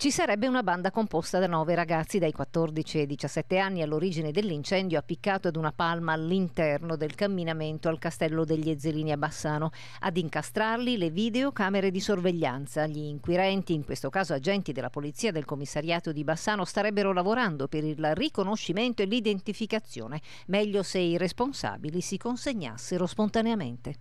ci sarebbe una banda composta da nove ragazzi dai 14 ai 17 anni all'origine dell'incendio appiccato ad una palma all'interno del camminamento al castello degli Ezzelini a Bassano. Ad incastrarli le videocamere di sorveglianza. Gli inquirenti, in questo caso agenti della polizia del commissariato di Bassano, starebbero lavorando per il riconoscimento e l'identificazione. Meglio se i responsabili si consegnassero spontaneamente.